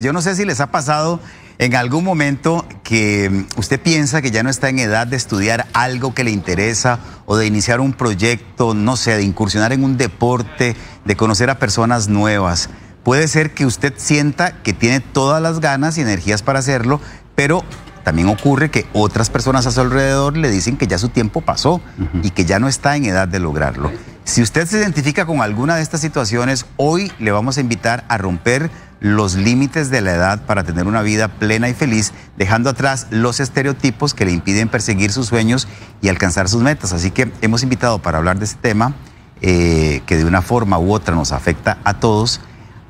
Yo no sé si les ha pasado en algún momento que mm, usted piensa que ya no está en edad de estudiar algo que le interesa o de iniciar un proyecto, no sé, de incursionar en un deporte, de conocer a personas nuevas. Puede ser que usted sienta que tiene todas las ganas y energías para hacerlo, pero también ocurre que otras personas a su alrededor le dicen que ya su tiempo pasó y que ya no está en edad de lograrlo. Si usted se identifica con alguna de estas situaciones, hoy le vamos a invitar a romper los límites de la edad para tener una vida plena y feliz, dejando atrás los estereotipos que le impiden perseguir sus sueños y alcanzar sus metas. Así que hemos invitado para hablar de este tema eh, que de una forma u otra nos afecta a todos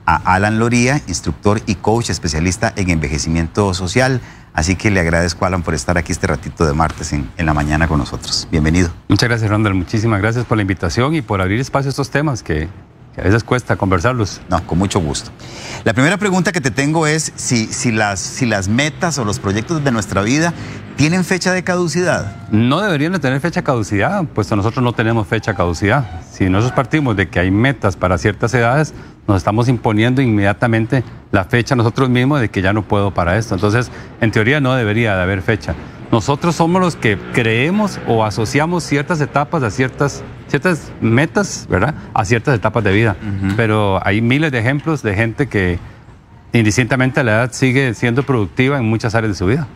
a Alan Loría, instructor y coach especialista en envejecimiento social. Así que le agradezco, Alan, por estar aquí este ratito de martes en, la mañana con nosotros. Bienvenido. Muchas gracias, Randall. Muchísimas gracias por la invitación y por abrir espacio a estos temas que a veces cuesta conversarlos. No, con mucho gusto. La primera pregunta que te tengo es si, las, si las metas o los proyectos de nuestra vida tienen fecha de caducidad. No deberían de tener fecha de caducidad, puesto nosotros no tenemos fecha de caducidad. Si nosotros partimos de que hay metas para ciertas edades, nos estamos imponiendo inmediatamente la fecha nosotros mismos de que ya no puedo para esto. Entonces, en teoría no debería de haber fecha. Nosotros somos los que creemos o asociamos ciertas etapas a ciertas, ciertas metas, ¿verdad? A ciertas etapas de vida. Pero hay miles de ejemplos de gente que indistintamente a la edad sigue siendo productiva en muchas áreas de su vida.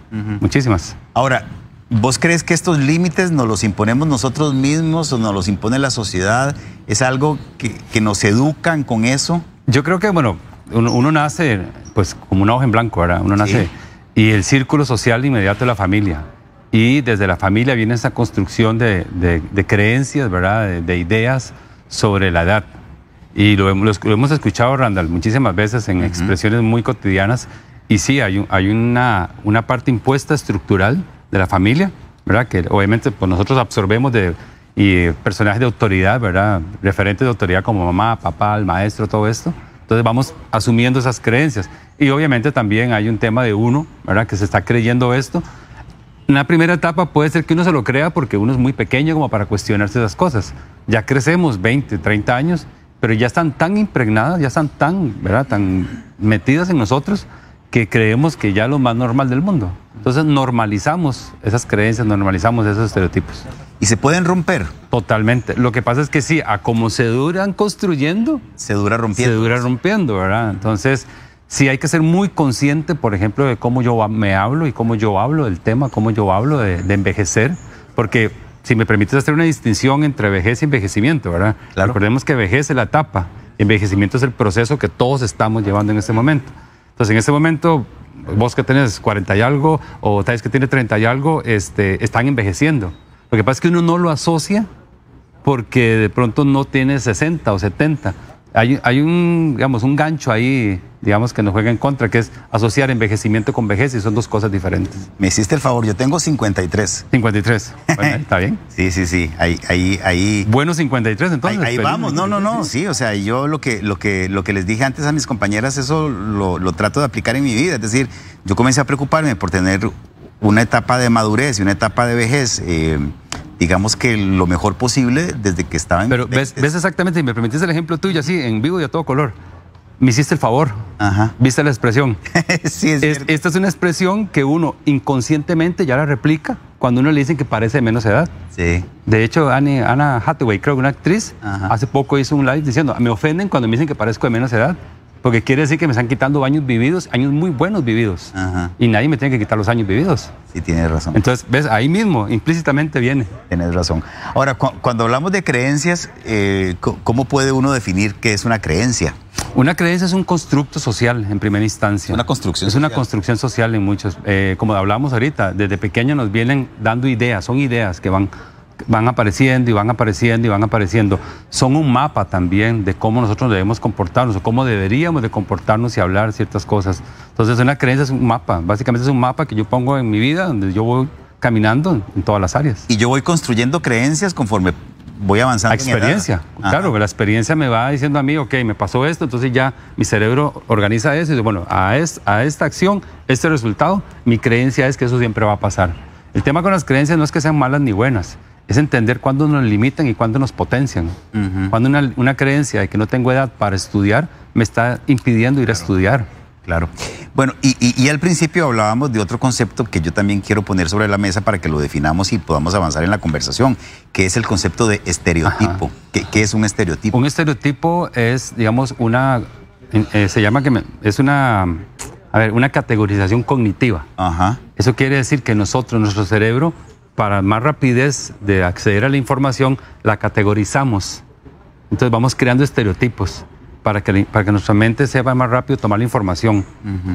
Muchísimas. Ahora, ¿Vos crees que estos límites nos los imponemos nosotros mismos o nos los impone la sociedad? ¿Es algo que, nos educan con eso? Yo creo que, bueno, uno, nace pues como una hoja en blanco, ¿verdad? Uno nace y el círculo social inmediato de la familia. Y desde la familia viene esa construcción de, de, creencias, ¿verdad? De, ideas sobre la edad. Y lo, hemos escuchado, Randall, muchísimas veces en expresiones muy cotidianas. Y sí, hay, hay una, una parte impuesta estructural de la familia, ¿verdad? Que obviamente pues, nosotros absorbemos de personajes de autoridad, ¿verdad? Referentes de autoridad como mamá, papá, el maestro, todo esto. Entonces vamos asumiendo esas creencias. Y obviamente también hay un tema de uno, ¿verdad? Que se está creyendo esto. En la primera etapa puede ser que uno se lo crea porque uno es muy pequeño como para cuestionarse esas cosas. Ya crecemos 20, 30 años, pero ya están tan impregnadas, ya están tan, ¿verdad? Tan metidas en nosotros que creemos que ya es lo más normal del mundo. Entonces normalizamos esas creencias, normalizamos esos estereotipos. ¿Y se pueden romper? Totalmente. Lo que pasa es que sí, a como se duran construyendo, se dura rompiendo. Se dura rompiendo, ¿verdad? Entonces, Sí, hay que ser muy consciente, por ejemplo, de cómo yo me hablo y cómo yo hablo del tema, cómo yo hablo de, envejecer, porque si me permites hacer una distinción entre vejez y envejecimiento, ¿verdad? Recordemos que vejez es la etapa, envejecimiento es el proceso que todos estamos llevando en este momento. Entonces, en este momento, vos que tenés 40 y algo o tal vez que tiene 30 y algo, este, están envejeciendo. Lo que pasa es que uno no lo asocia porque de pronto no tiene 60 o 70. Hay, hay un, digamos, un gancho ahí digamos, que nos juega en contra, que es asociar envejecimiento con vejez y son dos cosas diferentes. Me hiciste el favor, yo tengo 53. 53, está bien. sí, sí, sí, ahí... ahí, ahí... Bueno, 53 entonces. Ahí, vamos, no, no, no, sí, o sea, yo lo que, lo que, lo que les dije antes a mis compañeras, eso lo, trato de aplicar en mi vida, es decir, yo comencé a preocuparme por tener una etapa de madurez y una etapa de vejez. Eh, digamos que lo mejor posible desde que estaba en... Pero ves, exactamente, si me permitiste el ejemplo tuyo así, en vivo y a todo color me hiciste el favor. Ajá. ¿Viste la expresión? sí, es, Esta es una expresión que uno inconscientemente ya la replica cuando uno le dicen que parece de menos edad. Sí. De hecho, Ana Hathaway, creo que una actriz, hace poco hizo un live diciendo, me ofenden cuando me dicen que parezco de menos edad. Porque quiere decir que me están quitando años vividos, años muy buenos vividos. Y nadie me tiene que quitar los años vividos. Sí, tienes razón. Entonces, ves, ahí mismo, implícitamente viene. Tienes razón. Ahora, cuando hablamos de creencias, eh, ¿cómo puede uno definir qué es una creencia? Una creencia es un constructo social en primera instancia. Una construcción. Es una construcción social en muchos. Eh, como hablamos ahorita, desde pequeño nos vienen dando ideas, son ideas que van van apareciendo y van apareciendo y van apareciendo, son un mapa también de cómo nosotros debemos comportarnos o cómo deberíamos de comportarnos y hablar ciertas cosas. Entonces una creencia es un mapa, básicamente es un mapa que yo pongo en mi vida, donde yo voy caminando en todas las áreas. Y yo voy construyendo creencias conforme voy avanzando. La experiencia, claro, la experiencia me va diciendo a mí, ok, me pasó esto, entonces ya mi cerebro organiza eso y dice, bueno, a, a esta acción, este resultado, mi creencia es que eso siempre va a pasar. El tema con las creencias no es que sean malas ni buenas, es entender cuándo nos limitan y cuándo nos potencian. Cuando una, creencia de que no tengo edad para estudiar me está impidiendo ir a estudiar. Claro. Bueno, y, al principio hablábamos de otro concepto que yo también quiero poner sobre la mesa para que lo definamos y podamos avanzar en la conversación, que es el concepto de estereotipo. ¿Qué, es un estereotipo? Un estereotipo es, digamos, una. Eh, se llama que es una. A ver, una categorización cognitiva. Ajá. Eso quiere decir que nosotros, nuestro cerebro, para más rapidez de acceder a la información, la categorizamos. Entonces vamos creando estereotipos para que, para que nuestra mente sepa más rápido tomar la información.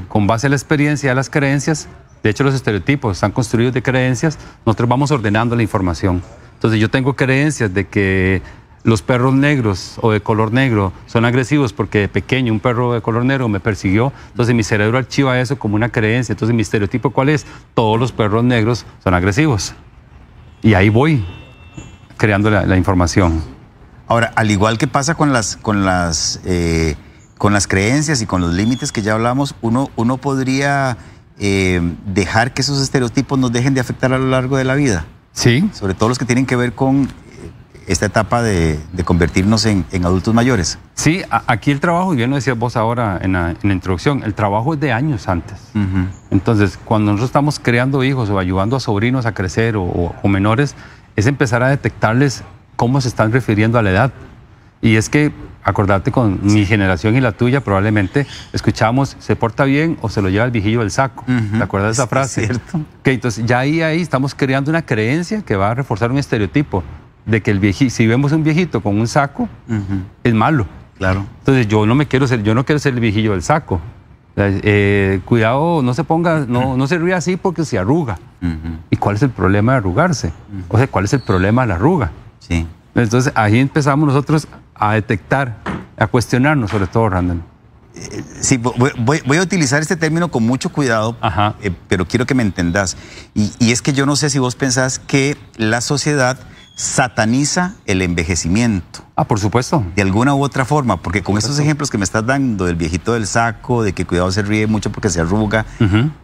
Con base a la experiencia, a las creencias, de hecho los estereotipos están construidos de creencias, nosotros vamos ordenando la información. Entonces yo tengo creencias de que los perros negros o de color negro son agresivos porque de pequeño un perro de color negro me persiguió, entonces mi cerebro archiva eso como una creencia. Entonces mi estereotipo cuál es? Todos los perros negros son agresivos. Y ahí voy creando la, información. Ahora, al igual que pasa con las, con las, eh, con las creencias y con los límites que ya hablamos, uno, uno podría eh, dejar que esos estereotipos nos dejen de afectar a lo largo de la vida. Sí. Sobre todo los que tienen que ver con esta etapa de, convertirnos en, adultos mayores. Sí, aquí el trabajo, y bien lo decías vos ahora en la, introducción, el trabajo es de años antes. Entonces, cuando nosotros estamos creando hijos o ayudando a sobrinos a crecer o, menores, es empezar a detectarles cómo se están refiriendo a la edad. Y es que, acordate con mi generación y la tuya, probablemente escuchamos, se porta bien o se lo lleva el vigillo del saco. ¿Te acuerdas de esa frase? cierto. Que entonces ya ahí, ahí estamos creando una creencia que va a reforzar un estereotipo de que el viejito, si vemos un viejito con un saco, es malo. Claro. Entonces yo no me quiero ser, yo no quiero ser el viejillo del saco. Eh, cuidado, no se ponga, no, no se ría así porque se arruga. ¿Y cuál es el problema de arrugarse? O sea, ¿cuál es el problema de la arruga? Sí. Entonces ahí empezamos nosotros a detectar, a cuestionarnos, sobre todo, Randall. Eh, sí, voy, a utilizar este término con mucho cuidado, eh, pero quiero que me entendas. Y, y es que yo no sé si vos pensás que la sociedad sataniza el envejecimiento. Ah, por supuesto. De alguna u otra forma, porque con estos ejemplos que me estás dando, del viejito del saco, de que cuidado se ríe mucho porque se arruga,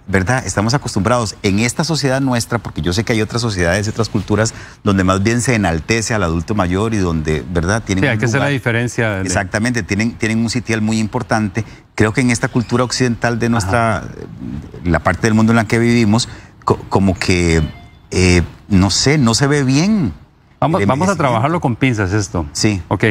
¿verdad? Estamos acostumbrados en esta sociedad nuestra, porque yo sé que hay otras sociedades, otras culturas, donde más bien se enaltece al adulto mayor y donde, ¿verdad? Tienen hay que hacer la diferencia. Exactamente, tienen, tienen un sitial muy importante. Creo que en esta cultura occidental de nuestra, eh, la parte del mundo en la que vivimos, como que, eh, no sé, no se ve bien Vamos, a trabajarlo con pinzas esto. Sí. Ok.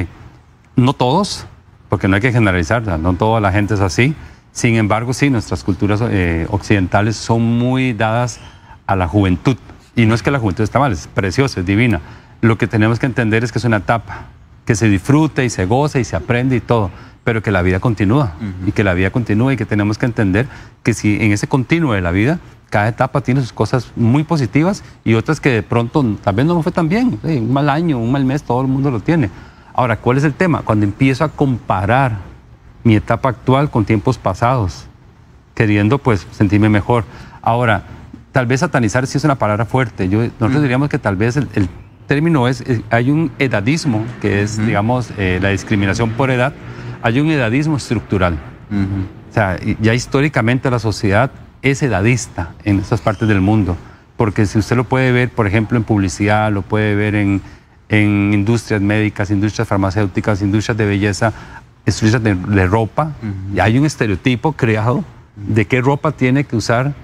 No todos, porque no hay que generalizar, no toda la gente es así. Sin embargo, sí, nuestras culturas eh, occidentales son muy dadas a la juventud. Y no es que la juventud está mal, es preciosa, es divina. Lo que tenemos que entender es que es una etapa, que se disfruta y se goza y se aprende y todo pero que la vida continúa y que la vida continúa y que tenemos que entender que si en ese continuo de la vida cada etapa tiene sus cosas muy positivas y otras que de pronto tal vez no fue tan bien, un mal año, un mal mes, todo el mundo lo tiene. Ahora, ¿cuál es el tema? Cuando empiezo a comparar mi etapa actual con tiempos pasados, queriendo pues sentirme mejor. Ahora, tal vez satanizar sí es una palabra fuerte. Yo, nosotros diríamos que tal vez el, término es, eh, hay un edadismo, que es, digamos, eh, la discriminación por edad, hay un edadismo estructural. O sea, ya históricamente la sociedad es edadista en esas partes del mundo, porque si usted lo puede ver, por ejemplo, en publicidad, lo puede ver en, industrias médicas, industrias farmacéuticas, industrias de belleza, industrias de, ropa, hay un estereotipo creado de qué ropa tiene que usar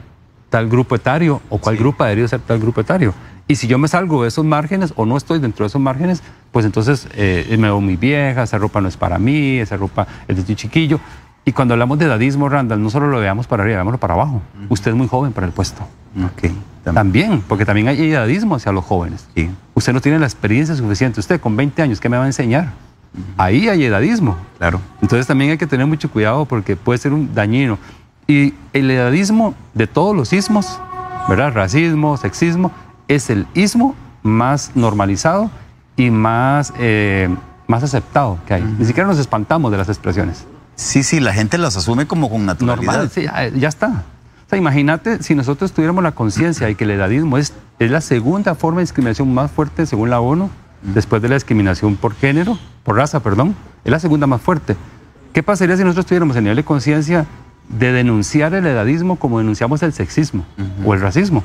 tal grupo etario o cuál grupo debería usar tal grupo etario. Y si yo me salgo de esos márgenes o no estoy dentro de esos márgenes, pues entonces eh, me veo muy vieja, esa ropa no es para mí, esa ropa es de tu chiquillo. Y cuando hablamos de edadismo, Randall, no solo lo veamos para arriba, veamoslo para abajo. Usted es muy joven para el puesto. también. porque también hay edadismo hacia los jóvenes. Sí. Usted no tiene la experiencia suficiente. Usted con 20 años, ¿qué me va a enseñar? Ahí hay edadismo. Claro. Entonces también hay que tener mucho cuidado porque puede ser un dañino. Y el edadismo de todos los sismos, ¿verdad? Racismo, sexismo, es el ismo más normalizado y más, eh, más aceptado que hay. Ni siquiera nos espantamos de las expresiones. Sí, sí, la gente las asume como con naturalidad. Normal, sí, ya está. sea, imagínate si nosotros tuviéramos la conciencia de que el edadismo es, es la segunda forma de discriminación más fuerte según la ONU, después de la discriminación por género, por raza, perdón, es la segunda más fuerte. ¿Qué pasaría si nosotros tuviéramos a nivel de conciencia de denunciar el edadismo como denunciamos el sexismo o el racismo?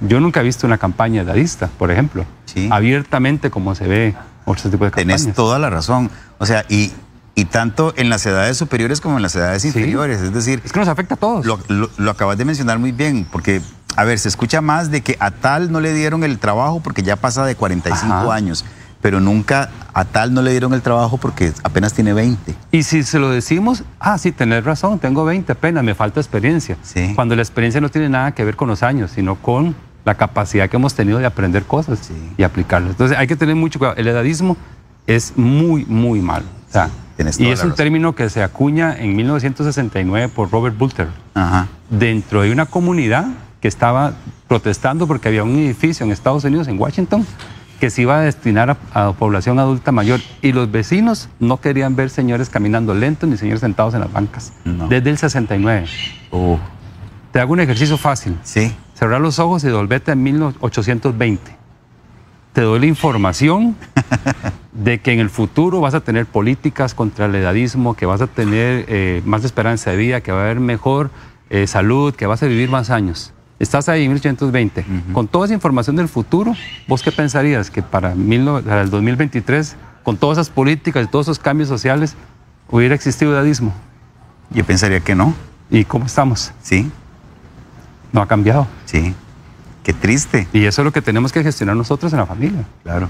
Yo nunca he visto una campaña edadista, por ejemplo, abiertamente como se ve otros tipo de campañas. Tenés toda la razón. O sea, y, y tanto en las edades superiores como en las edades inferiores. Es decir, es que nos afecta a todos. Lo, acabas de mencionar muy bien, porque a ver, se escucha más de que a tal no le dieron el trabajo porque ya pasa de 45 años, pero nunca a tal no le dieron el trabajo porque apenas tiene 20. Y si se lo decimos, ah, sí, tenés razón, tengo 20 apenas, me falta experiencia. Cuando la experiencia no tiene nada que ver con los años, sino con la capacidad que hemos tenido de aprender cosas y aplicarlas. Entonces hay que tener mucho cuidado. El edadismo es muy, muy malo. y es un término que se acuña en 1969 por Robert Bulter dentro de una comunidad que estaba protestando porque había un edificio en Estados Unidos, en Washington, que se iba a destinar a, población adulta mayor y los vecinos no querían ver señores caminando lentos ni señores sentados en las bancas. Desde el 69. Te hago un ejercicio fácil. Sí cerrar los ojos y volverte en 1820. Te doy la información de que en el futuro vas a tener políticas contra el edadismo, que vas a tener eh, más esperanza de vida, que va a haber mejor eh, salud, que vas a vivir más años. Estás ahí en 1820. Con toda esa información del futuro, ¿vos qué pensarías? Que para, para el 2023, con todas esas políticas y todos esos cambios sociales, hubiera existido edadismo. Yo pensaría que no. ¿Y cómo estamos? Sí. No ha cambiado. Sí. Qué triste. Y eso es lo que tenemos que gestionar nosotros en la familia. Claro.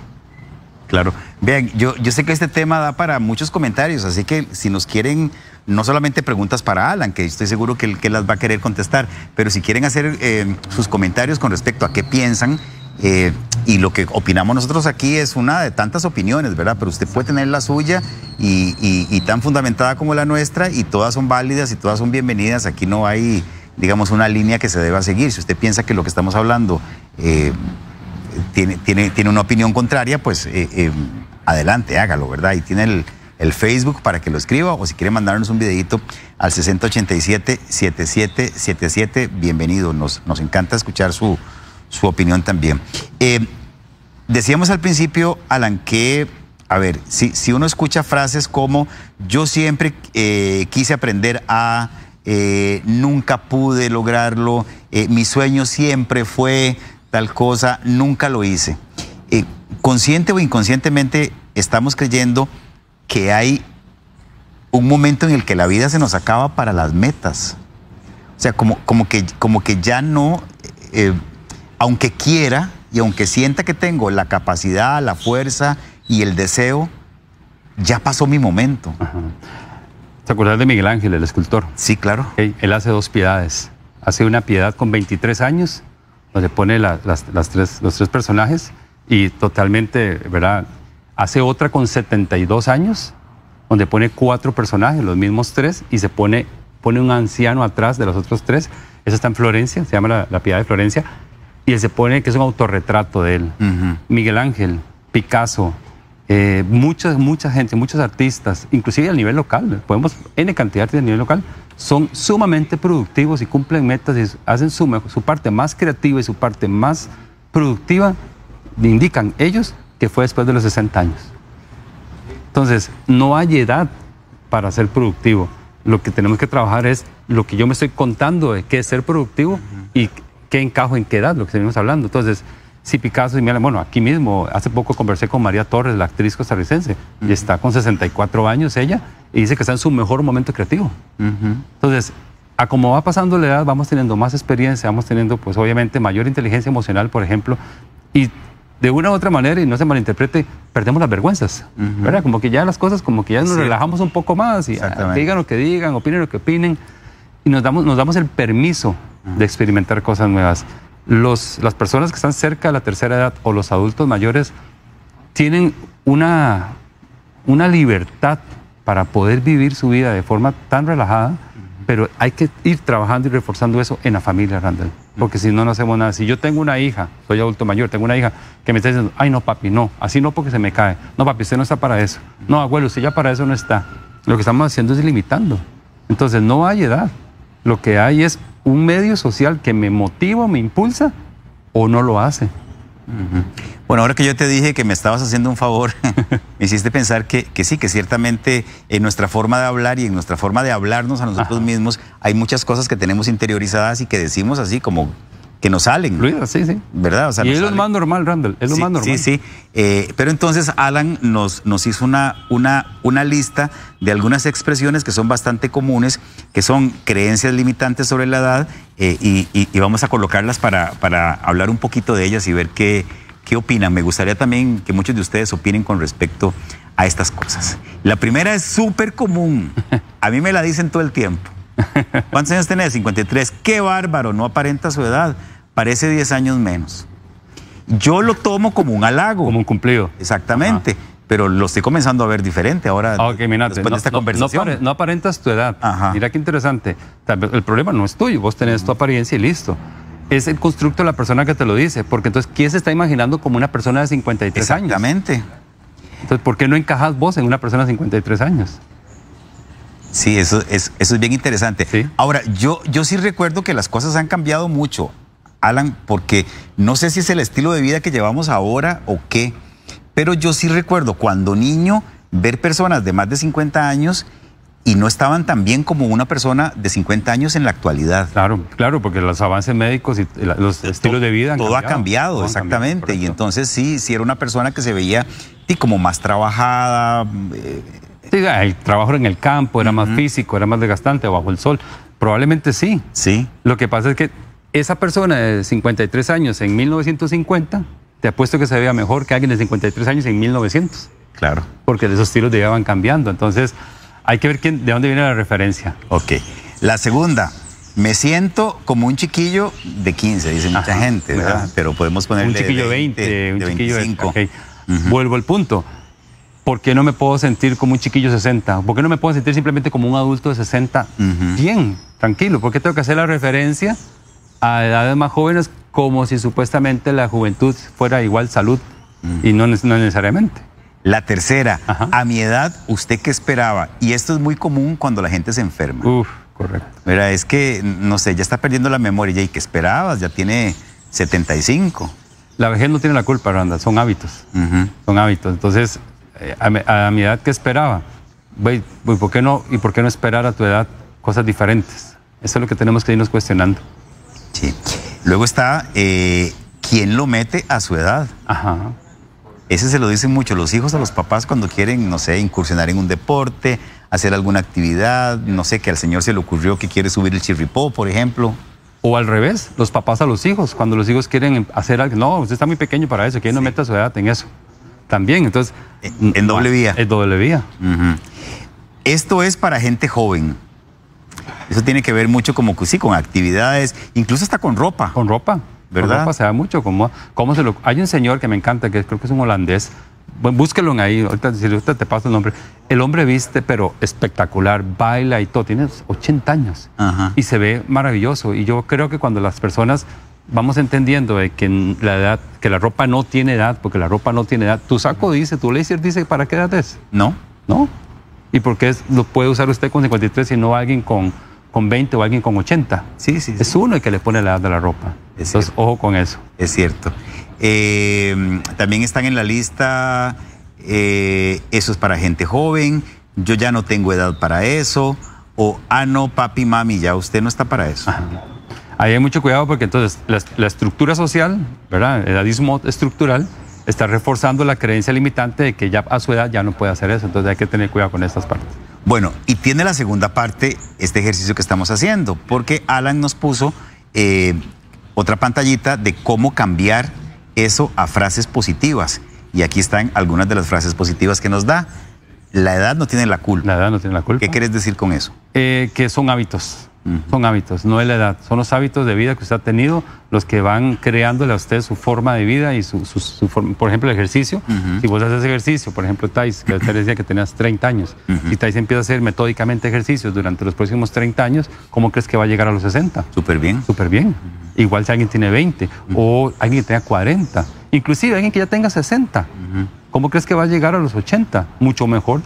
Claro. Vean, yo, yo sé que este tema da para muchos comentarios, así que si nos quieren, no solamente preguntas para Alan, que estoy seguro que, que las va a querer contestar, pero si quieren hacer eh, sus comentarios con respecto a qué piensan, eh, y lo que opinamos nosotros aquí es una de tantas opiniones, ¿verdad? Pero usted puede tener la suya y tan fundamentada como la nuestra, y todas son válidas y todas son bienvenidas, aquí no hay digamos, una línea que se deba seguir. Si usted piensa que lo que estamos hablando eh, tiene, tiene, tiene, una opinión contraria, pues eh, eh, adelante, hágalo, ¿verdad? Y tiene el, Facebook para que lo escriba o si quiere mandarnos un videito al 6087-7777, bienvenido. Nos, nos encanta escuchar su, opinión también. decíamos al principio, Alan, que... A ver, si uno escucha frases como yo siempre quise aprender a eh, nunca pude lograrlo, eh, mi sueño siempre fue tal cosa, nunca lo hice. Eh, consciente o inconscientemente estamos creyendo que hay un momento en el que la vida se nos acaba para las metas. O sea, como, como, que, como que ya no, aunque quiera y aunque sienta que tengo la capacidad, la fuerza y el deseo, ya pasó mi momento. ¿Te acuerdas de Miguel Ángel, el escultor? Sí, claro. Él hace dos piedades. Hace una piedad con 23 años, donde pone las, tres, los tres personajes y totalmente, ¿verdad? Hace otra con 72 años, donde pone cuatro personajes, los mismos tres, y se pone, pone un anciano atrás de los otros tres. Esa está en Florencia, se llama la, Piedad de Florencia, y él se pone que es un autorretrato de él. Miguel Ángel, Picasso, eh, mucha, gente, muchos artistas, inclusive a nivel local, podemos, N cantidad de a nivel local, son sumamente productivos y cumplen metas y hacen su, su parte más creativa y su parte más productiva, indican ellos que fue después de los 60 años. Entonces, no hay edad para ser productivo. Lo que tenemos que trabajar es lo que yo me estoy contando de qué es ser productivo y qué encajo en qué edad, lo que seguimos hablando. Entonces, si Picasso y Miguel, bueno, aquí mismo, hace poco conversé con María Torres, la actriz costarricense, y está con 64 años ella, y dice que está en su mejor momento creativo. Entonces, a como va pasando la edad, vamos teniendo más experiencia, vamos teniendo, pues obviamente, mayor inteligencia emocional, por ejemplo, y de una u otra manera, y no se malinterprete, perdemos las vergüenzas, ¿verdad? Como que ya las cosas, como que ya nos relajamos un poco más, y ah, digan lo que digan, opinen lo que opinen, y nos damos, nos damos el permiso de experimentar cosas nuevas las personas que están cerca de la tercera edad o los adultos mayores tienen una, libertad para poder vivir su vida de forma tan relajada, pero hay que ir trabajando y reforzando eso en la familia, Randall, porque si no, no hacemos nada. Si yo tengo una hija, soy adulto mayor, tengo una hija que me está diciendo, ay, no, papi, no, así no porque se me cae, no, papi, usted no está para eso, no, abuelo, usted ya para eso no está. Lo que estamos haciendo es limitando. Entonces, no hay edad. Lo que hay es un medio social que me motiva, me impulsa o no lo hace. Bueno, ahora que yo te dije que me estabas haciendo un favor, me hiciste pensar que, sí, que ciertamente en nuestra forma de hablar y en nuestra forma de hablarnos a nosotros mismos hay muchas cosas que tenemos interiorizadas y que decimos así como que nos salen. Luis, sí, sí. ¿Verdad? y es lo más normal, Randall, es lo más normal. Sí, sí. Eh, pero entonces Alan nos, nos hizo una, una, una lista de algunas expresiones que son bastante comunes, que son creencias limitantes sobre la edad, eh, y, vamos a colocarlas para, para hablar un poquito de ellas y ver qué, qué opinan. Me gustaría también que muchos de ustedes opinen con respecto a estas cosas. La primera es súper común. A mí me la dicen todo el tiempo. ¿Cuántos años tenés? 53. Qué bárbaro, no aparenta su edad. Parece 10 años menos. Yo lo tomo como un halago. Como un cumplido. Exactamente. Pero lo estoy comenzando a ver diferente ahora. Ah, ok, después no, aparentas tu edad. Mira qué interesante. El problema no es tuyo. Vos tenés tu apariencia y listo es el constructo de la persona que te lo dice, porque entonces, ¿quién se está imaginando como una persona de 53 años? Exactamente. Entonces, ¿por qué no encajas vos en una persona de 53 años? Sí, eso es, eso es bien interesante. Ahora, yo, yo sí recuerdo que las cosas han cambiado mucho, Alan, porque no sé si es el estilo de vida que llevamos ahora o qué, pero yo sí recuerdo cuando niño ver personas de más de 50 años y no estaban tan bien como una persona de 50 años en la actualidad. Claro, claro, porque los avances médicos y los estilos de vida han todo ha cambiado, exactamente. y entonces sí, sí era una persona que se veía como más trabajada. Eh, el trabajo en el campo era más físico, era más desgastante, bajo el sol. Probablemente sí. Sí. Lo que pasa es que esa persona de 53 años en 1950, te apuesto que se veía mejor que alguien de 53 años en 1900. Claro. Porque esos estilos de van cambiando. Entonces, hay que ver quién, de dónde viene la referencia. Ok. La segunda, me siento como un chiquillo de 15, dice mucha gente, ¿verdad? Pero podemos ponerle. Un chiquillo de 20, un chiquillo de. Okay. Vuelvo al punto. ¿por qué no me puedo sentir como un chiquillo de 60? ¿Por qué no me puedo sentir simplemente como un adulto de 60? Bien, tranquilo, ¿por qué tengo que hacer la referencia a edades más jóvenes como si supuestamente la juventud fuera igual salud? Y no, necesariamente. La tercera, a mi edad, ¿usted qué esperaba? Y esto es muy común cuando la gente se enferma. Uf, correcto. Mira, es que, no sé, ya está perdiendo la memoria. ¿Y qué esperabas? Ya tiene 75. La vejez no tiene la culpa, Randa, son hábitos. Son hábitos. Entonces, a, mi edad que esperaba. ¿por qué no? ¿Y por qué no esperar a tu edad cosas diferentes? Eso es lo que tenemos que irnos cuestionando. Sí. Luego está eh, quién lo mete a su edad. Ajá. Ese se lo dicen mucho los hijos a los papás cuando quieren, no sé, incursionar en un deporte, hacer alguna actividad, no sé, que al señor se le ocurrió que quiere subir el chirripó, por ejemplo. O al revés, los papás a los hijos, cuando los hijos quieren hacer algo, no, usted está muy pequeño para eso, ¿quién lo no mete a su edad en eso. También, entonces. En, doble vía. En doble vía. Esto es para gente joven. Eso tiene que ver mucho como sí, con actividades, incluso hasta con ropa. Con ropa, ¿verdad? Con ropa se da mucho. Como, se lo, hay un señor que me encanta, que creo que es un holandés. Bueno, búsquelo ahí, ahorita, si te paso el nombre. El hombre viste, pero espectacular, baila y todo. Tiene 80 años y se ve maravilloso. Y yo creo que cuando las personas vamos entendiendo que la edad, que la ropa no tiene edad, porque la ropa no tiene edad. Tu saco dice, tu laser dice, ¿para qué edad es? No. ¿No? ¿Y por qué es, lo puede usar usted con 53 y no alguien con, con 20 o alguien con 80? Sí, sí. Es uno el que le pone la edad de la ropa. Entonces, ojo con eso. Es cierto. Em, también están en la lista, eh, eso es para gente joven, yo ya no tengo edad para eso, o, ah, no, papi, mami, ya usted no está para eso. Ahí hay mucho cuidado porque entonces la, estructura social, ¿verdad? El edadismo estructural está reforzando la creencia limitante de que ya a su edad ya no puede hacer eso. Entonces hay que tener cuidado con estas partes. Bueno, y tiene la segunda parte este ejercicio que estamos haciendo, porque Alan nos puso eh, otra pantallita de cómo cambiar eso a frases positivas. Y aquí están algunas de las frases positivas que nos da. La edad no tiene la culpa. La edad no tiene la culpa. ¿Qué quieres decir con eso? Eh, que son hábitos son hábitos, no es la edad, son los hábitos de vida que usted ha tenido los que van creándole a usted su forma de vida y su, forma, por ejemplo, el ejercicio. Si vos haces ejercicio, por ejemplo, Tais que usted decía que tenías 30 años, si Tais empieza a hacer metódicamente ejercicios durante los próximos 30 años, ¿cómo crees que va a llegar a los 60? Súper bien. Súper bien. Igual si alguien tiene 20 o alguien que tenga 40, inclusive alguien que ya tenga 60. ¿Cómo crees que va a llegar a los 80? Mucho mejor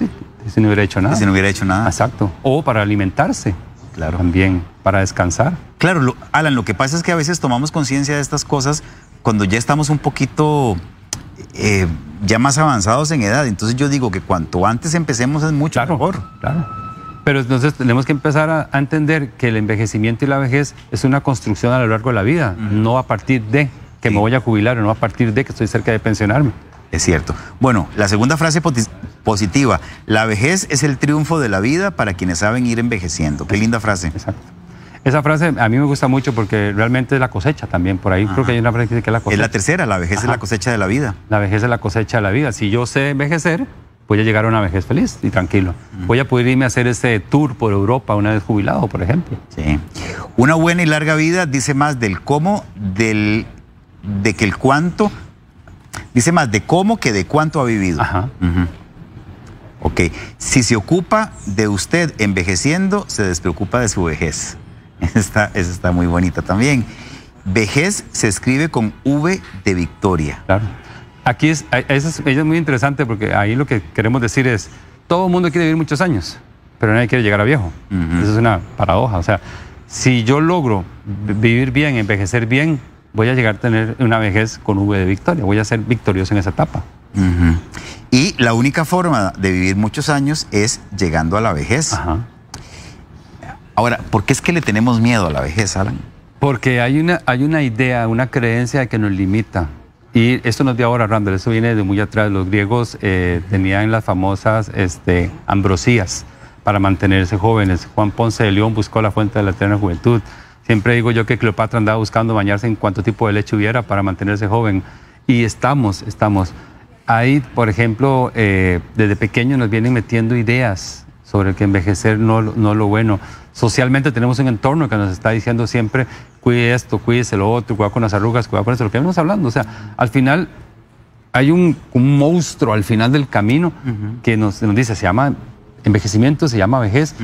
si no hubiera hecho nada. Si no hubiera hecho nada. Exacto. O para alimentarse claro. también para descansar. Claro, Alan, lo que pasa es que a veces tomamos conciencia de estas cosas cuando ya estamos un poquito eh, ya más avanzados en edad. Entonces yo digo que cuanto antes empecemos es mucho mejor. Claro. Pero entonces tenemos que empezar a, entender que el envejecimiento y la vejez es una construcción a lo largo de la vida, no a partir de que me voy a jubilar o no a partir de que estoy cerca de pensionarme. Es cierto. Bueno, la segunda frase positiva. La vejez es el triunfo de la vida para quienes saben ir envejeciendo. Qué linda frase. Exacto. Esa frase a mí me gusta mucho porque realmente es la cosecha también. Por ahí creo que hay una frase que es la cosecha. Es la tercera, la vejez es la cosecha de la vida. La vejez es la cosecha de la vida. Si yo sé envejecer, voy a llegar a una vejez feliz y tranquilo. Voy a poder irme a hacer ese tour por Europa una vez jubilado, por ejemplo. Sí. Una buena y larga vida dice más del cómo, del, de que el cuánto, dice más de cómo que de cuánto ha vivido. Ajá. Ok, si se ocupa de usted envejeciendo, se despreocupa de su vejez. Esta, está muy bonita también. Vejez se escribe con V de victoria. Claro. Aquí es, es, muy interesante porque ahí lo que queremos decir es, todo el mundo quiere vivir muchos años, pero nadie quiere llegar a viejo. Esa es una paradoja. O sea, si yo logro vivir bien, envejecer bien, voy a llegar a tener una vejez con V de victoria, voy a ser victorioso en esa etapa. Y la única forma de vivir muchos años es llegando a la vejez. Ahora, ¿por qué es que le tenemos miedo a la vejez, Alan? Porque hay una, hay una idea, una creencia que nos limita. Y esto no es de ahora, Randall, eso viene de muy atrás. Los griegos eh, tenían las famosas este, ambrosías para mantenerse jóvenes. Juan Ponce de León buscó la fuente de la eterna juventud. Siempre digo yo que Cleopatra andaba buscando bañarse en cuánto tipo de leche hubiera para mantenerse joven. Y estamos, estamos. Ahí, por ejemplo, eh, desde pequeño nos vienen metiendo ideas sobre que envejecer no, no es lo bueno. Socialmente tenemos un entorno que nos está diciendo siempre, cuide esto, cuídese lo otro, cuida con las arrugas, cuida con eso, lo que venimos hablando. O sea, al final hay un, un monstruo al final del camino que nos, dice, se llama envejecimiento, se llama vejez.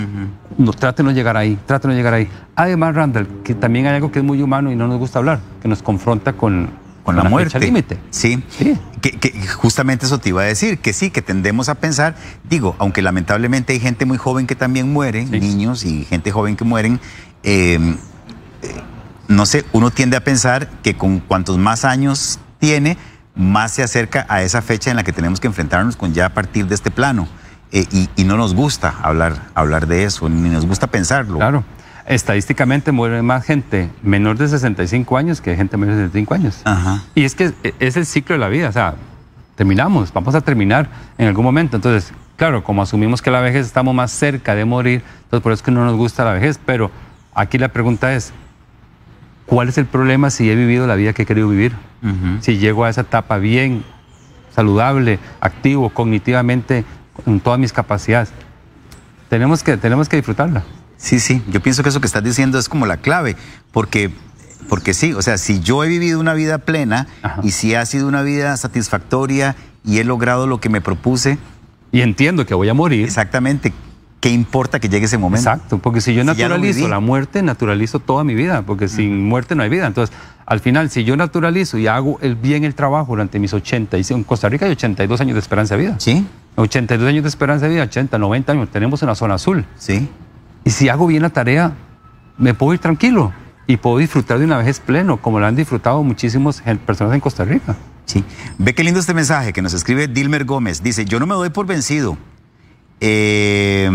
no, no llegar ahí, trate no llegar ahí. Además, Randall, que también hay algo que es muy humano y no nos gusta hablar, que nos confronta con, con la, la muerte. límite. Sí. sí que, justamente eso te iba a decir, que sí, que tendemos a pensar, digo, aunque lamentablemente hay gente muy joven que también muere, niños y gente joven que mueren, em, eh, no sé, uno tiende a pensar que con cuantos más años tiene, más se acerca a esa fecha en la que tenemos que enfrentarnos con ya a partir de este plano. Eh, y, y, no nos gusta hablar, hablar de eso, ni nos gusta pensarlo. Claro estadísticamente muere más gente menor de 65 años que gente mayor de 65 años. Y es que es el ciclo de la vida, o sea, terminamos, vamos a terminar en algún momento. Entonces, claro, como asumimos que la vejez estamos más cerca de morir, entonces por eso es que no nos gusta la vejez, pero aquí la pregunta es, ¿cuál es el problema si he vivido la vida que he querido vivir? Si llego a esa etapa bien, saludable, activo, cognitivamente, con todas mis capacidades. Tenemos que, tenemos que disfrutarla. Sí, sí, yo pienso que eso que estás diciendo es como la clave, porque, porque sí, o sea, si yo he vivido una vida plena y si ha sido una vida satisfactoria y he logrado lo que me propuse. Y entiendo que voy a morir. Exactamente. ¿Qué importa que llegue ese momento? Exacto, porque si yo naturalizo la muerte, naturalizo toda mi vida, porque sin muerte no hay vida. Entonces, al final, si yo naturalizo y hago el bien el trabajo durante mis 80, y en Costa Rica hay 82 años de esperanza de vida. Sí. 82 años de esperanza de vida, 80, 90 años, tenemos una zona azul. Sí. Y si hago bien la tarea, me puedo ir tranquilo y puedo disfrutar de una vez pleno, como lo han disfrutado muchísimos personas en Costa Rica. Sí. Ve qué lindo este mensaje que nos escribe Dilmer Gómez. Dice, yo no me doy por vencido. Eh,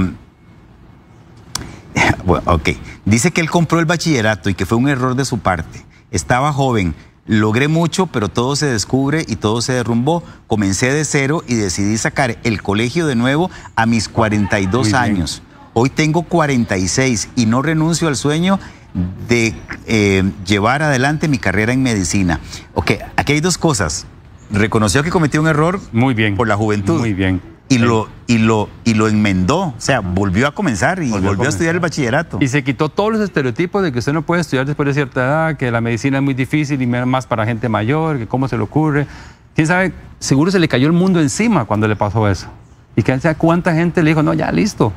ok. Dice que él compró el bachillerato y que fue un error de su parte. Estaba joven, logré mucho, pero todo se descubre y todo se derrumbó. Comencé de cero y decidí sacar el colegio de nuevo a mis 42 años. Hoy tengo 46 y no renuncio al sueño de eh, llevar adelante mi carrera en medicina. Ok, aquí hay dos cosas. Reconoció que cometió un error por la juventud. Muy bien. Y, lo, y, lo, y lo enmendó, o sea, volvió a comenzar y volvió, a, estudiar el bachillerato. Y se quitó todos los estereotipos de que usted no puede estudiar después de cierta edad, que la medicina es muy difícil y más para gente mayor, que cómo se le ocurre. ¿Quién sabe? Seguro se le cayó el mundo encima cuando le pasó eso. Y que cuánta gente le dijo, no, ya listo.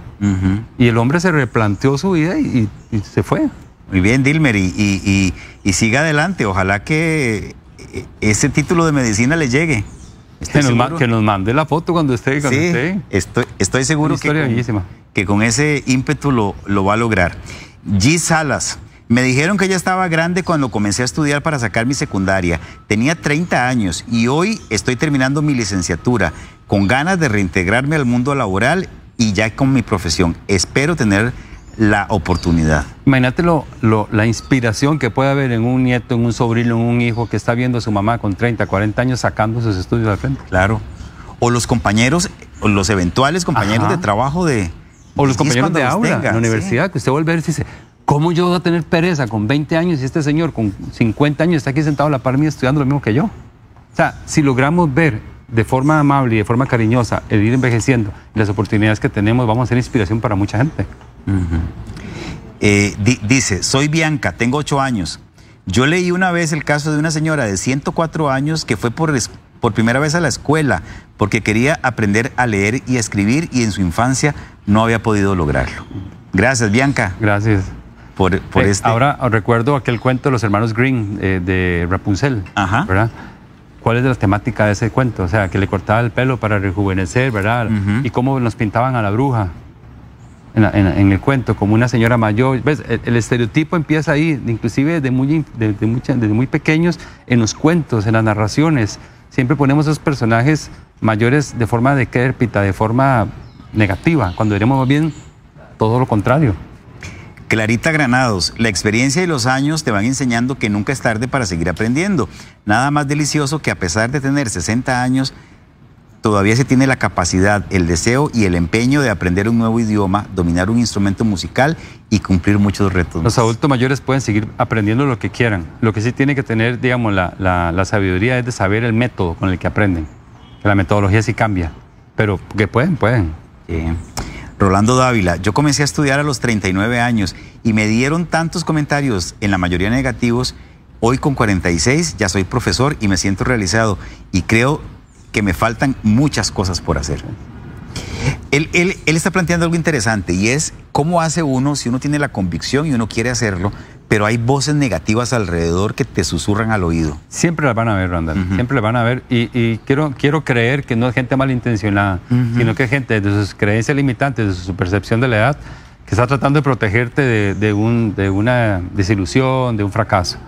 Y el hombre se replanteó su vida y, se fue. Muy bien, Dilmer, y, y, siga adelante. Ojalá que eh, ese título de medicina le llegue. Que nos, mande la foto cuando esté. Cuando Estoy, estoy seguro que con, ese ímpetu lo, lo va a lograr. G. Salas, me dijeron que ya estaba grande cuando comencé a estudiar para sacar mi secundaria. Tenía 30 años y hoy estoy terminando mi licenciatura con ganas de reintegrarme al mundo laboral y ya con mi profesión. Espero tener la oportunidad. Imagínate la inspiración que puede haber en un nieto, en un sobrino, en un hijo que está viendo a su mamá con 30, 40 años sacando sus estudios al frente. Claro. O los compañeros, o los eventuales compañeros de trabajo de... O los compañeros de aula en la universidad, que usted vuelve a ver y dice, ¿cómo yo voy a tener pereza con 20 años y este señor con 50 años está aquí sentado a la par mía estudiando lo mismo que yo? O sea, si logramos ver de forma amable y de forma cariñosa el ir envejeciendo las oportunidades que tenemos, vamos a ser inspiración para mucha gente. Eh, dice, soy Bianca, tengo ocho años. Yo leí una vez el caso de una señora de 104 años que fue por, por primera vez a la escuela porque quería aprender a leer y a escribir y en su infancia no había podido lograrlo. Gracias, Bianca. Gracias. Por, por eh, este... Ahora recuerdo aquel cuento de los hermanos Green eh, de Rapunzel, Ajá. ¿verdad? cuál es la temática de ese cuento. O sea, que le cortaba el pelo para rejuvenecer, ¿verdad? Y cómo nos pintaban a la bruja en, el cuento, como una señora mayor. ¿Ves? El, estereotipo empieza ahí, inclusive desde muy, de desde muy pequeños, en los cuentos, en las narraciones. Siempre ponemos a esos personajes mayores de forma decérpita, de forma negativa, cuando iremos bien todo lo contrario. Clarita Granados, la experiencia y los años te van enseñando que nunca es tarde para seguir aprendiendo. Nada más delicioso que a pesar de tener 60 años, todavía se tiene la capacidad, el deseo y el empeño de aprender un nuevo idioma, dominar un instrumento musical y cumplir muchos retos. Los adultos mayores pueden seguir aprendiendo lo que quieran. Lo que sí tiene que tener, digamos, la, sabiduría es de saber el método con el que aprenden. la metodología sí cambia, pero que pueden, pueden. Rolando Dávila, yo comencé a estudiar a los 39 años y me dieron tantos comentarios, en la mayoría negativos. Hoy con 46 ya soy profesor y me siento realizado y creo que me faltan muchas cosas por hacer. Él, está planteando algo interesante y es cómo hace uno, si uno tiene la convicción y uno quiere hacerlo, pero hay voces negativas alrededor que te susurran al oído. Siempre las van a ver, Randall, siempre las van a ver. Y, quiero, quiero creer que no es gente malintencionada, sino que es gente de sus creencias limitantes, de su percepción de la edad, que está tratando de protegerte de, un, de una desilusión, de un fracaso.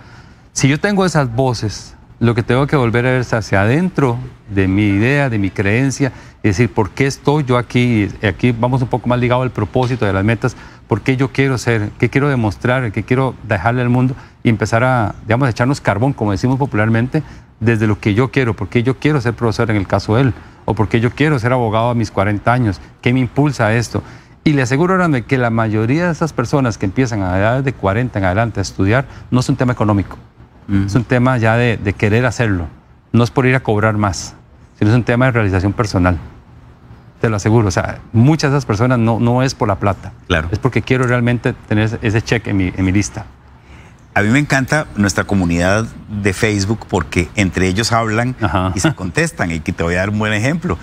Si yo tengo esas voces, lo que tengo que volver a ver es hacia adentro de mi idea, de mi creencia, es decir, ¿por qué estoy yo aquí? Aquí vamos un poco más ligado al propósito de las metas por qué yo quiero ser, qué quiero demostrar, qué quiero dejarle al mundo y empezar a, digamos, echarnos carbón, como decimos popularmente, desde lo que yo quiero, por qué yo quiero ser profesor en el caso de él, o por qué yo quiero ser abogado a mis 40 años, qué me impulsa esto. Y le aseguro, de que la mayoría de esas personas que empiezan a edades de 40 en adelante a estudiar, no es un tema económico, es un tema ya de, de querer hacerlo, no es por ir a cobrar más, sino es un tema de realización personal te lo aseguro. O sea, muchas de esas personas no, no es por la plata. Claro. Es porque quiero realmente tener ese cheque en mi, en mi lista. A mí me encanta nuestra comunidad de Facebook porque entre ellos hablan y se contestan. Y que te voy a dar un buen ejemplo.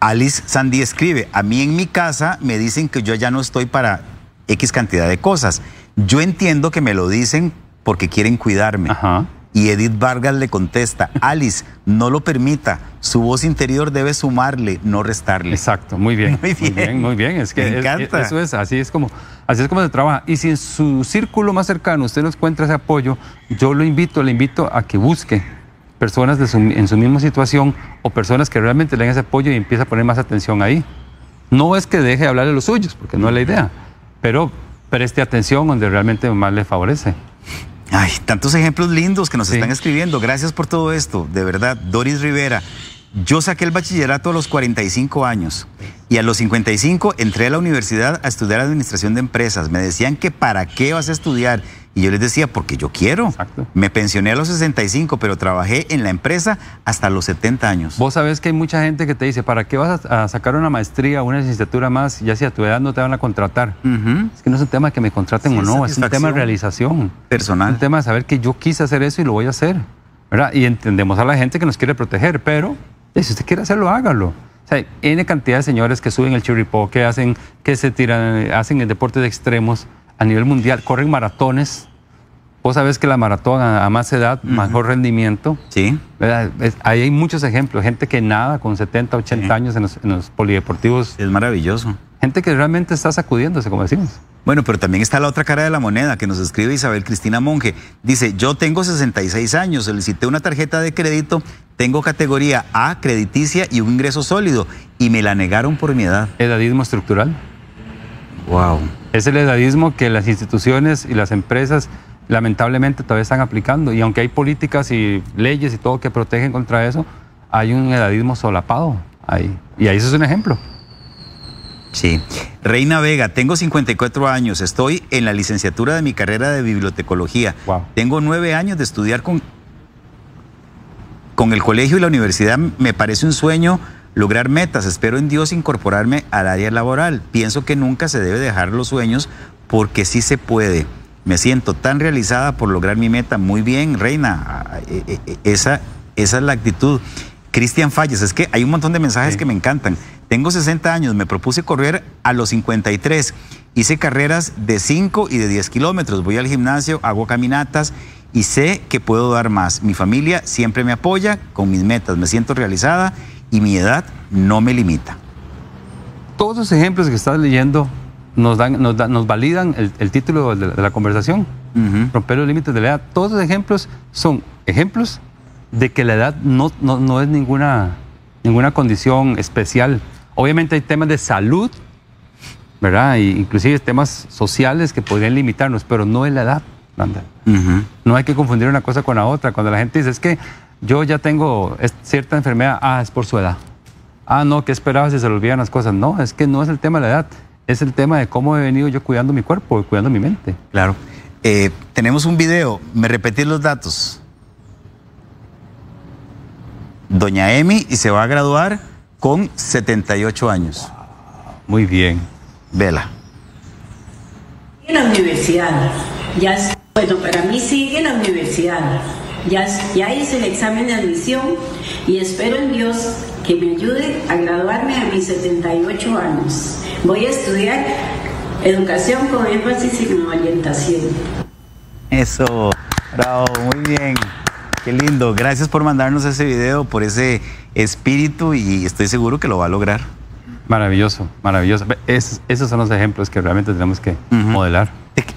Alice Sandy escribe, a mí en mi casa me dicen que yo ya no estoy para X cantidad de cosas. Yo entiendo que me lo dicen porque quieren cuidarme. Ajá. Y Edith Vargas le contesta, Alice, no lo permita, su voz interior debe sumarle, no restarle. Exacto, muy bien. Muy bien, muy bien. Es que eso es, así es como así es como se trabaja. Y si en su círculo más cercano usted no encuentra ese apoyo, yo lo invito, le invito a que busque personas en su misma situación o personas que realmente le den ese apoyo y empiece a poner más atención ahí. No es que deje de hablar de los suyos, porque no es la idea, pero preste atención donde realmente más le favorece. Ay, tantos ejemplos lindos que nos están escribiendo. Gracias por todo esto, de verdad. Doris Rivera, yo saqué el bachillerato a los 45 años y a los 55 entré a la universidad a estudiar administración de empresas. Me decían que para qué vas a estudiar y yo les decía, porque yo quiero. Me pensioné a los 65, pero trabajé en la empresa hasta los 70 años. Vos sabés que hay mucha gente que te dice, ¿para qué vas a, sacar una maestría una licenciatura más? Ya si a tu edad no te van a contratar. Es que no es un tema que me contraten o no, es un tema de realización. Personal. Es un tema de saber que yo quise hacer eso y lo voy a hacer. ¿verdad? Y entendemos a la gente que nos quiere proteger, pero eh, si usted quiere hacerlo, hágalo. O sea, hay N cantidad de señores que suben el chiripó, que hacen, que se tiran, hacen el deporte de extremos a nivel mundial, corren maratones. Vos sabés que la maratón a, más edad, mejor rendimiento. Sí. ahí hay muchos ejemplos. Gente que nada con 70, 80 años en los, polideportivos. Es maravilloso. Gente que realmente está sacudiéndose, como decimos. Bueno, pero también está la otra cara de la moneda que nos escribe Isabel Cristina Monge. Dice, yo tengo 66 años, solicité una tarjeta de crédito, tengo categoría A, crediticia y un ingreso sólido, y me la negaron por mi edad. ¿Edadismo estructural? Wow. Es el edadismo que las instituciones y las empresas lamentablemente todavía están aplicando. Y aunque hay políticas y leyes y todo que protegen contra eso, hay un edadismo solapado ahí. Y ahí eso es un ejemplo. Sí. Reina Vega, tengo 54 años, estoy en la licenciatura de mi carrera de bibliotecología. Wow. Tengo nueve años de estudiar con, con el colegio y la universidad. Me parece un sueño lograr metas, espero en Dios incorporarme al área laboral. Pienso que nunca se debe dejar los sueños porque sí se puede. Me siento tan realizada por lograr mi meta. Muy bien, Reina, ah, eh, eh, eh, esa, es la actitud. Cristian Falles, es que hay un montón de mensajes que me encantan. Tengo 60 años, me propuse correr a los 53. Hice carreras de 5 y de 10 kilómetros. Voy al gimnasio, hago caminatas y sé que puedo dar más. Mi familia siempre me apoya con mis metas. Me siento realizada y mi edad no me limita. Todos los ejemplos que estás leyendo nos, dan, nos, nos validan el, título de la, conversación, romper los límites de la edad. Todos los ejemplos son ejemplos de que la edad no, no, es ninguna, ninguna condición especial. Obviamente hay temas de salud, ¿verdad? Y inclusive temas sociales que podrían limitarnos, pero no es la edad. No hay que confundir una cosa con la otra. Cuando la gente dice, es que yo ya tengo cierta enfermedad, ah, es por su edad. Ah, no, ¿qué esperaba si se le olvidan las cosas? No, es que no es el tema de la edad, es el tema de cómo he venido yo cuidando mi cuerpo y cuidando mi mente. Claro. Eh, tenemos un video, me repetí los datos. Doña Emi y se va a graduar con 78 años. Muy bien. Vela. En la universidad, ya, bueno, para mí sigue en la universidad ya, hice el examen de admisión y espero en Dios que me ayude a graduarme a mis 78 años. Voy a estudiar educación con énfasis en orientación. Eso, bravo, muy bien. Qué lindo. Gracias por mandarnos ese video, por ese espíritu y estoy seguro que lo va a lograr. Maravilloso, maravilloso. esos son los ejemplos que realmente tenemos que modelar.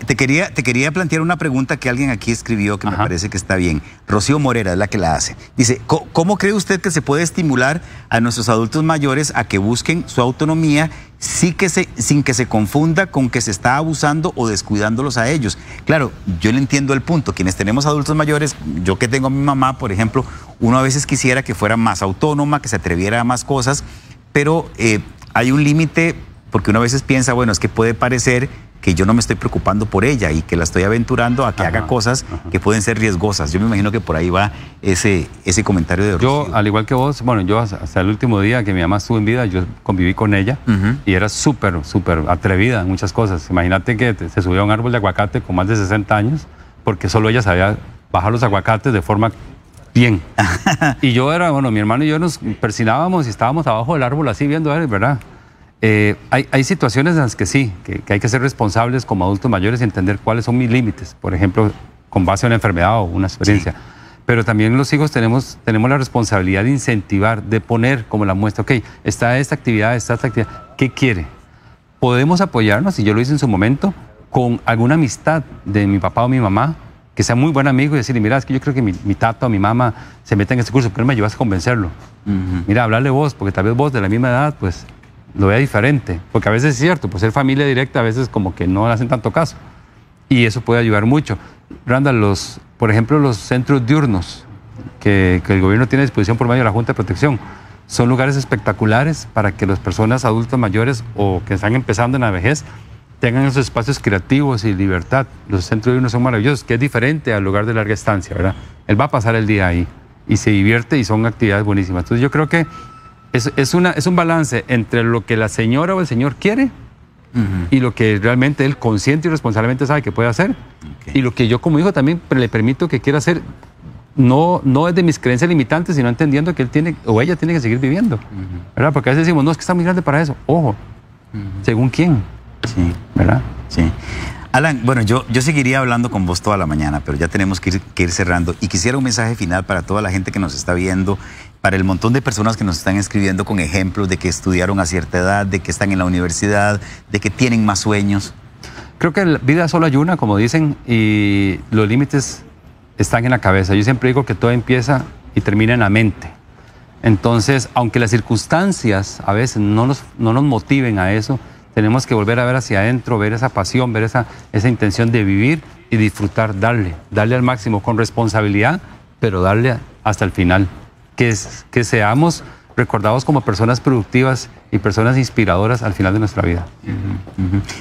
Te, quería, te quería plantear una pregunta que alguien aquí escribió que me parece que está bien. Rocío Morera es la que la hace. Dice, ¿cómo cree usted que se puede estimular a nuestros adultos mayores a que busquen su autonomía sí que se, sin que se confunda con que se está abusando o descuidándolos a ellos? Claro, yo le entiendo el punto. Quienes tenemos adultos mayores, yo que tengo a mi mamá, por ejemplo, uno a veces quisiera que fuera más autónoma, que se atreviera a más cosas, pero eh, hay un límite porque uno a veces piensa, bueno, es que puede parecer que yo no me estoy preocupando por ella y que la estoy aventurando a que haga cosas que pueden ser riesgosas. Yo me imagino que por ahí va ese, ese comentario de Rocío. Yo, al igual que vos, bueno, yo hasta el último día que mi mamá estuvo en vida, yo conviví con ella y era súper, súper atrevida en muchas cosas. Imagínate que se subió a un árbol de aguacate con más de 60 años porque solo ella sabía bajar los aguacates de forma bien. y yo era, bueno, mi hermano y yo nos persinábamos y estábamos abajo del árbol así viendo, a él, ¿verdad? Eh, hay, hay, situaciones en las que sí, que, hay que ser responsables como adultos mayores y entender cuáles son mis límites, por ejemplo, con base a una enfermedad o una experiencia. Pero también los hijos tenemos, tenemos la responsabilidad de incentivar, de poner como la muestra, ok, está esta actividad, está esta actividad, ¿qué quiere? Podemos apoyarnos, y yo lo hice en su momento, con alguna amistad de mi papá o mi mamá, que sea muy buen amigo y decirle, mira, es que yo creo que mi, tato o mi mamá se meten en este curso, pero me ayudas a convencerlo. Mira, hablarle vos, porque tal vez vos de la misma edad, pues lo vea diferente. Porque a veces es cierto, pues ser familia directa a veces como que no hacen tanto caso. Y eso puede ayudar mucho. Randa, los, por ejemplo, los centros diurnos que, que el gobierno tiene a disposición por medio de la Junta de Protección son lugares espectaculares para que las personas adultas mayores o que están empezando en la vejez tengan esos espacios creativos y libertad. Los centros diurnos son maravillosos, que es diferente al lugar de larga estancia, ¿verdad? Él va a pasar el día ahí y se divierte y son actividades buenísimas. Entonces yo creo que es, una, es un balance entre lo que la señora o el señor quiere y lo que realmente él consciente y responsablemente sabe que puede hacer. Y lo que yo como hijo también le permito que quiera hacer, no, no es de mis creencias limitantes, sino entendiendo que él tiene o ella tiene que seguir viviendo. ¿verdad? Porque a veces decimos, no, es que está muy grande para eso. Ojo, según quién. Sí. ¿Verdad? Sí. Alan, bueno, yo, yo seguiría hablando con vos toda la mañana, pero ya tenemos que ir cerrando. Y quisiera un mensaje final para toda la gente que nos está viendo para el montón de personas que nos están escribiendo con ejemplos de que estudiaron a cierta edad, de que están en la universidad, de que tienen más sueños? Creo que la vida solo hay una, como dicen, y los límites están en la cabeza. Yo siempre digo que todo empieza y termina en la mente. Entonces, aunque las circunstancias a veces no nos, no nos motiven a eso, tenemos que volver a ver hacia adentro, ver esa pasión, ver esa, esa intención de vivir y disfrutar, darle, darle al máximo con responsabilidad, pero darle hasta el final que, seamos recordados como personas productivas y personas inspiradoras al final de nuestra vida.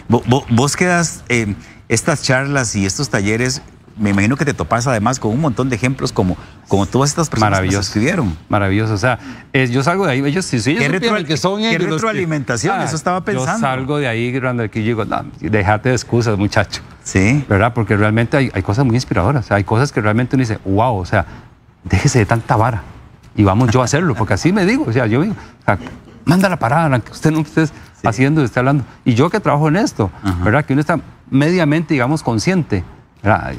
Vos quedas eh, em, estas charlas y estos talleres, me imagino que te topas además con un montón de ejemplos como, como todas estas personas maravilloso, que escribieron. Maravilloso, o sea, yo salgo de ahí, ellos sí, sí, que son ¿qué retroalimentación, ah, eso estaba pensando. Yo salgo de ahí, grande, aquí digo, no, de excusas, muchacho. Sí. ¿Verdad? Porque realmente hay, cosas muy inspiradoras, hay cosas que realmente uno dice, wow, o sea, déjese de tanta vara y vamos yo a hacerlo, porque así me digo, o sea, yo digo, manda la parada, que usted no esté haciendo, esté hablando. Y yo que trabajo en esto, ¿verdad? Que uno está mediamente, digamos, consciente.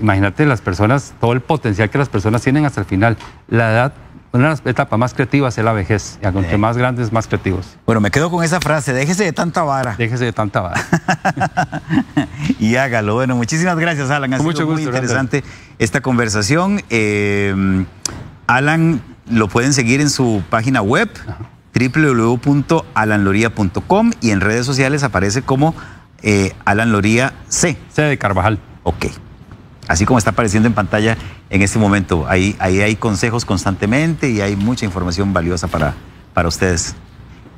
Imagínate las personas, todo el potencial que las personas tienen hasta el final. La edad una de las etapas más creativas es la vejez, y aunque más grandes, más creativos. Bueno, me quedo con esa frase, déjese de tanta vara. Déjese de tanta vara. y hágalo. Bueno, muchísimas gracias, Alan. Ha sido muy interesante esta conversación. Eh, Alan lo pueden seguir en su página web www.alanloria.com y en redes sociales aparece como eh, Alan Loría C. C de Carvajal. Ok. Así como está apareciendo en pantalla en este momento. Ahí, hay consejos constantemente y hay mucha información valiosa para, para ustedes.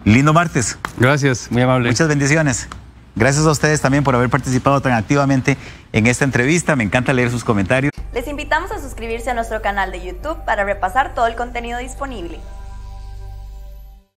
Lindo martes. Gracias, muy amable. Muchas bendiciones. Gracias a ustedes también por haber participado tan activamente en esta entrevista. Me encanta leer sus comentarios. Les invitamos a suscribirse a nuestro canal de YouTube para repasar todo el contenido disponible.